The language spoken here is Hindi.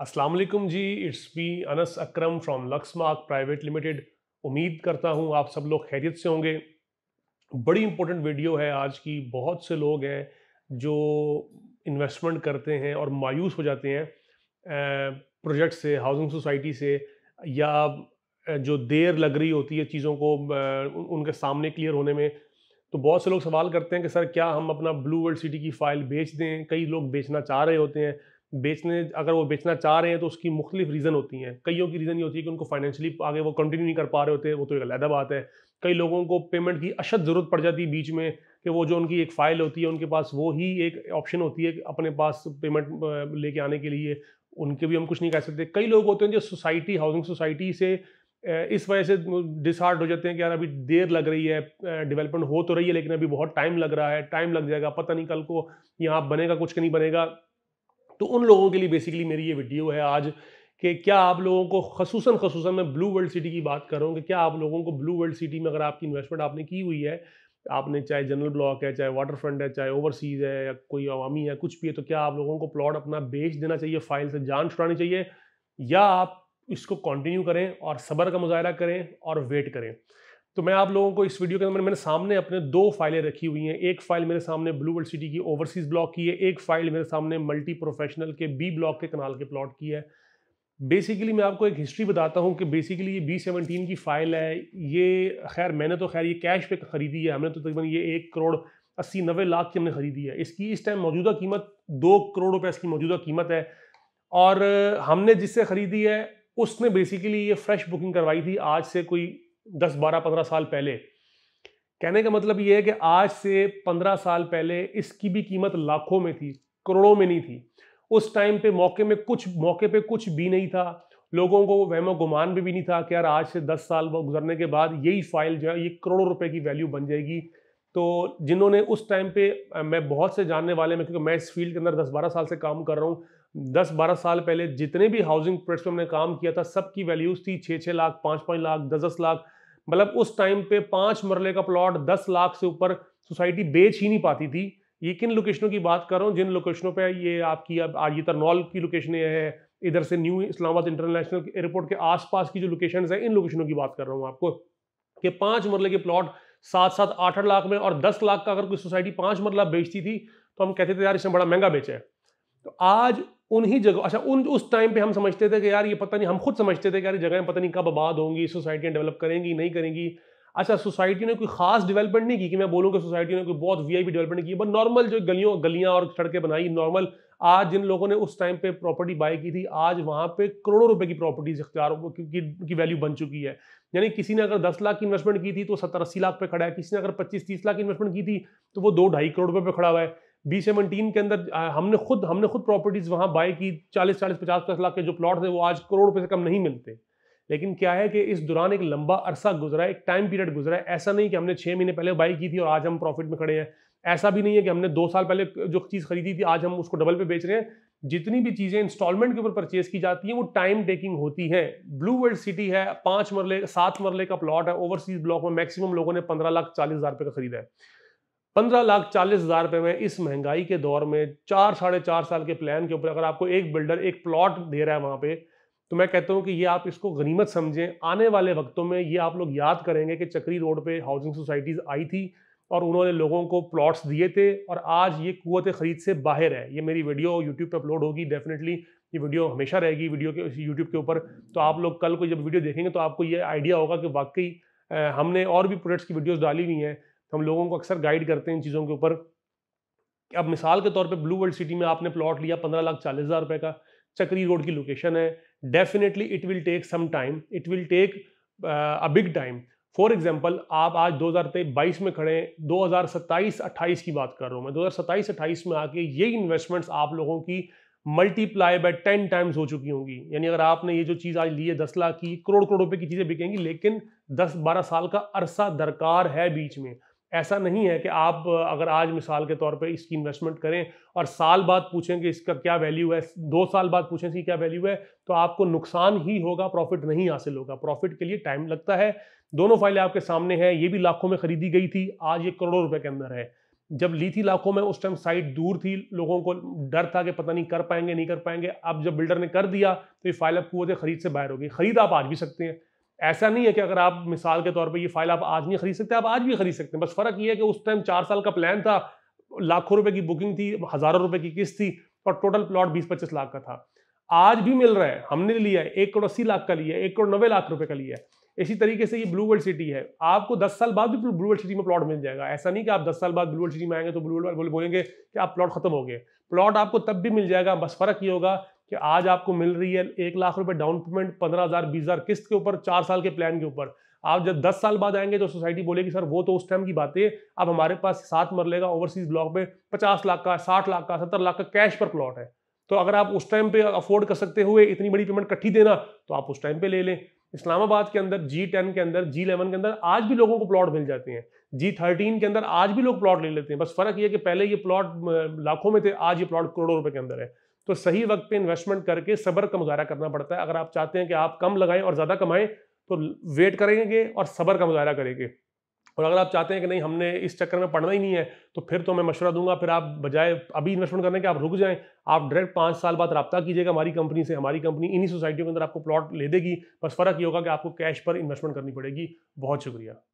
Aslam ji it's me Anas Akram from Lexmark private limited उम्मीद करता हूँ आप सब लोग खैरियत से होंगे बड़ी इंपॉर्टेंट वीडियो है आज की बहुत से लोग हैं जो इन्वेस्टमेंट करते हैं और मायूस हो जाते हैं प्रोजेक्ट से हाउसिंग सोसाइटी से या जो देर लग रही होती है चीज़ों को उनके सामने क्लियर होने में तो बहुत से लोग सवाल करते हैं कि सर क्या हम अपना ब्लू वर्ल्ड सिटी की फ़ाइल बेच दें कई लोग बेचना चाह रहे होते हैं बेचने अगर वो बेचना चाह रहे हैं तो उसकी मुख्तलिफ रीज़न होती हैं कईयों की रीज़न ये होती है कि उनको फाइनेंशियली आगे वो कंटिन्यू नहीं कर पा रहे होते वो तो एक अलहदा बात है कई लोगों को पेमेंट की अशद ज़रूरत पड़ जाती है बीच में कि वो जो उनकी एक फ़ाइल होती है उनके पास वो ही एक ऑप्शन होती है अपने पास पेमेंट लेके आने के लिए उनके भी हम कुछ नहीं कह सकते कई लोग होते हैं जो सोसाइटी हाउसिंग सोसाइटी से इस वजह से डिसहार्ट हो जाते हैं कि यार अभी देर लग रही है डेवलपमेंट हो तो रही है लेकिन अभी बहुत टाइम लग रहा है टाइम लग जाएगा पता नहीं कल को यहाँ बनेगा कुछ नहीं बनेगा तो उन लोगों के लिए बेसिकली मेरी ये वीडियो है आज कि क्या आप लोगों को खसूस खसूस मैं ब्लू वर्ल्ड सिटी की बात कर रहा हूँ कि क्या आप लोगों को ब्लू वर्ल्ड सिटी में अगर आपकी इन्वेस्टमेंट आपने की हुई है आपने चाहे जनरल ब्लॉक है चाहे वाटर फ्रंट है चाहे ओवरसीज़ है या कोई अवामी है कुछ भी है तो क्या आप लोगों को प्लॉट अपना बेच देना चाहिए फाइल से जान छुड़ानी चाहिए या आप इसको कंटिन्यू करें और सब्र का मुजाहरा करें और वेट करें तो मैं आप लोगों को इस वीडियो के अंदर मैंने सामने अपने दो फाइलें रखी हुई हैं एक फाइल मेरे सामने ब्लू वर्ल्ड सिटी की ओवरसीज ब्लॉक की है एक फाइल मेरे सामने मल्टी प्रोफेशनल के बी ब्लॉक के कनाल के प्लॉट की है बेसिकली मैं आपको एक हिस्ट्री बताता हूँ कि बेसिकली ये बी सेवनटीन की फ़ाइल है ये खैर मैंने तो खैर ये कैश पे ख़रीदी है हमने तो तकरीबन ये एक करोड़ अस्सी नबे लाख की हमने ख़रीदी है इसकी इस टाइम मौजूदा कीमत दो करोड़ रुपये इसकी मौजूदा कीमत है और हमने जिससे ख़रीदी है उसने बेसिकली ये फ्रेश बुकिंग करवाई थी आज से कोई दस बारह पंद्रह साल पहले कहने का मतलब ये है कि आज से पंद्रह साल पहले इसकी भी कीमत लाखों में थी करोड़ों में नहीं थी उस टाइम पे मौके में कुछ मौके पे कुछ भी नहीं था लोगों को वहमो गुमान भी, भी नहीं था कि यार आज से दस साल गुजरने के बाद यही फाइल जो है ये करोड़ों रुपए की वैल्यू बन जाएगी तो जिन्होंने उस टाइम पे मैं बहुत से जानने वाले में क्योंकि मैं इस फील्ड के अंदर दस बारह साल से काम कर रहा हूँ दस बारह साल पहले जितने भी हाउसिंग प्रोजेक्ट्स में हमने काम किया था सबकी वैल्यूज़ थी छः छः लाख पाँच पाँच लाख दस दस लाख मतलब उस टाइम पे पांच मरले का प्लॉट दस लाख से ऊपर सोसाइटी बेच ही नहीं पाती थी ये किन लोकेशनों की बात कर रहा हूँ जिन लोकेशनों पे ये आपकी अब ये तरनौल की लोकेशन है इधर से न्यू इस्लामाबाद इंटरनेशनल एयरपोर्ट के आसपास की जो लोकेशन है इन लोकेशनों की बात कर रहा हूँ आपको कि पांच मरले के प्लॉट सात सात आठ आठ लाख में और दस लाख का अगर कोई सोसाइटी पाँच मरला बेचती थी तो हम कहते थे यार इसमें बड़ा महंगा बेचा है तो आज उन्हीं जगह अच्छा उन उस टाइम पे हम समझते थे कि यार ये पता नहीं हम खुद समझते थे कि यार ये जगहें पता नहीं कब आबाद होंगी सोसाइटियाँ डेवलप करेंगी नहीं करेंगी अच्छा सोसाइटी ने कोई खास डेवलपमेंट नहीं की कि मैं बोलूँ कि सोसाइटी ने कोई बहुत वी आई डेवलपमेंट की बट नॉर्मल जो गलियों गलियाँ और सड़कें बनाई नॉर्मल आज जिन लोगों ने उस टाइम पे प्रॉपर्टी बाई की थी आज वहाँ पे करोड़ों रुपए की प्रॉपर्टीज इख्तियार की, की वैल्यू बन चुकी है यानी किसी ने अगर 10 लाख की इन्वेस्टमेंट की थी तो सत्तर अस्सी लाख पे खड़ा है किसी ने अगर 25 30 लाख की इन्वेस्टमेंट की थी तो वो दो ढाई करोड़ रुपए पे खड़ा हुआ है बी सेवनटीन के अंदर हमने खुद हमने खुद प्रॉपर्टीज वहां बाय की चालीस चालीस पचास पचास लाख के जो प्लॉट थे वो आज करोड़ रुपए से कम नहीं मिलते लेकिन क्या है कि इस दौरान एक लंबा अरसा गुजरा एक टाइम पीरियड गुजरा है ऐसा नहीं कि हमने छः महीने पहले बाई की थी और आज हम प्रॉफिट में खड़े हैं ऐसा भी नहीं है कि हमने दो साल पहले जो चीज़ खरीदी थी आज हम उसको डबल पे बेच रहे हैं जितनी भी चीज़ें इंस्टॉलमेंट के ऊपर परचेज की जाती है वो टाइम टेकिंग होती है ब्लू वर्ल्ड सिटी है पाँच मरले सात मरले का प्लॉट है ओवरसीज ब्लॉक में मैक्सिमम लोगों ने पंद्रह लाख चालीस हज़ार रुपये का खरीदा है पंद्रह लाख चालीस हजार रुपये में इस महंगाई के दौर में चार साढ़े चार साल के प्लान के ऊपर अगर आपको एक बिल्डर एक प्लॉट दे रहा है वहाँ पे तो मैं कहता हूँ कि ये आप इसको गनीमत समझें आने वाले वक्तों में ये आप लोग याद करेंगे कि चक्री रोड पे हाउसिंग सोसाइटीज़ आई थी और उन्होंने लोगों को प्लॉट्स दिए थे और आज ये कुत ख़रीद से बाहर है ये मेरी वीडियो यूट्यूब पर अपलोड होगी डेफिनेटली ये वीडियो हमेशा रहेगी वीडियो के यूट्यूब के ऊपर तो आप लोग कल को जब वीडियो देखेंगे तो आपको ये आइडिया होगा कि वाकई हमने और भी प्रोडक्ट्स की वीडियोज़ डाली हुई हैं हम लोगों को अक्सर गाइड करते हैं इन चीज़ों के ऊपर अब मिसाल के तौर पे ब्लू वर्ल्ड सिटी में आपने प्लॉट लिया पंद्रह लाख चालीस हज़ार रुपये का चक्री रोड की लोकेशन है definitely it will take some time it will take a big time for example आप आज 2022 में खड़े हैं 2027-28 की बात कर रहा हूँ मैं 2027-28 में आके ये इन्वेस्टमेंट्स आप लोगों की मल्टीप्लाई बाय टेन टाइम्स हो चुकी होंगी यानी अगर आपने ये जो चीज़ आज ली है दस लाख की करोड़ करोड़ रुपए की चीज़ें बिकेंगी लेकिन दस बारह साल का अरसा दरकार है बीच में ऐसा नहीं है कि आप अगर आज मिसाल के तौर पे इसकी इन्वेस्टमेंट करें और साल बाद पूछें कि इसका क्या वैल्यू है दो साल बाद पूछें इसकी क्या वैल्यू है तो आपको नुकसान ही होगा प्रॉफिट नहीं हासिल होगा प्रॉफिट के लिए टाइम लगता है दोनों फाइलें आपके सामने हैं ये भी लाखों में खरीदी गई थी आज ये करोड़ों रुपए के अंदर है जब ली थी लाखों में उस टाइम साइट दूर थी लोगों को डर था कि पता नहीं कर पाएंगे नहीं कर पाएंगे अब जब बिल्डर ने कर दिया तो ये फाइल अब कुएं खरीद से बाहर होगी खरीद आप आज भी सकते हैं ऐसा नहीं है कि अगर आप मिसाल के तौर पर ये फाइल आप आज नहीं खरीद सकते आप आज भी खरीद सकते हैं बस फर्क ये है कि उस टाइम चार साल का प्लान था लाखों रुपए की बुकिंग थी हजारों रुपए की किस्त थी और टोटल प्लॉट बीस पच्चीस लाख का था आज भी मिल रहा है हमने लिया है एक करोड़ अस्सी लाख का लिया है एक करोड़ नब्बे लाख रुपए का लिया है इसी तरीके से ये ब्लू वर्ल्ड सिटी है आपको 10 साल बाद भी ब्लू वर्ल्ड सिटी में प्लॉट मिल जाएगा ऐसा नहीं कि आप 10 साल बाद ब्लू वर्ल्ड सिटी में आएंगे तो ब्लू वर्ल्ड बोलेंगे कि आप प्लॉट खत्म हो गए प्लॉट आपको तब भी मिल जाएगा बस फर्क ये होगा कि आज आपको मिल रही है एक लाख रुपए डाउन पेमेंट पंद्रह हज़ार बीस हज़ार किस्त के ऊपर चार साल के प्लान के ऊपर आप जब दस साल बाद आएंगे तो सोसाइटी बोलेगी सर वो तो उस टाइम की बात है अब हमारे पास सात मर लेगा ओवरसीज ब्लॉक में पचास लाख का साठ लाख का सत्तर लाख का कैश पर प्लॉट है तो अगर आप उस टाइम पे अफोर्ड कर सकते हुए इतनी बड़ी पेमेंट कट्ठी देना तो आप उस टाइम पे ले लें इस्लामाबाद के अंदर जी टेन के अंदर जी इलेवन के अंदर आज भी लोगों को प्लॉट मिल जाते हैं जी थर्टीन के अंदर आज भी लोग प्लॉट ले लेते हैं बस फर्क ये कि पहले ये प्लॉट लाखों में थे आज ये प्लॉट करोड़ों रुपए के अंदर है तो सही वक्त पे इन्वेस्टमेंट करके सब्र का मुजाहरा करना पड़ता है अगर आप चाहते हैं कि आप कम लगाएं और ज़्यादा कमाएं तो वेट करेंगे और सब्र का मुजाहरा करेंगे और अगर आप चाहते हैं कि नहीं हमने इस चक्कर में पढ़ना ही नहीं है तो फिर तो मैं मशवरा दूंगा फिर आप बजाय अभी इन्वेस्टमेंट करने के आप रुक जाएं आप डायरेक्ट पाँच साल बाद रब्ता कीजिएगा हमारी कंपनी से हमारी कंपनी इन्हीं सोसाइटियों के अंदर आपको प्लॉट ले देगी बस फ़र्क ये होगा कि आपको कैश पर इन्वेस्टमेंट करनी पड़ेगी बहुत शुक्रिया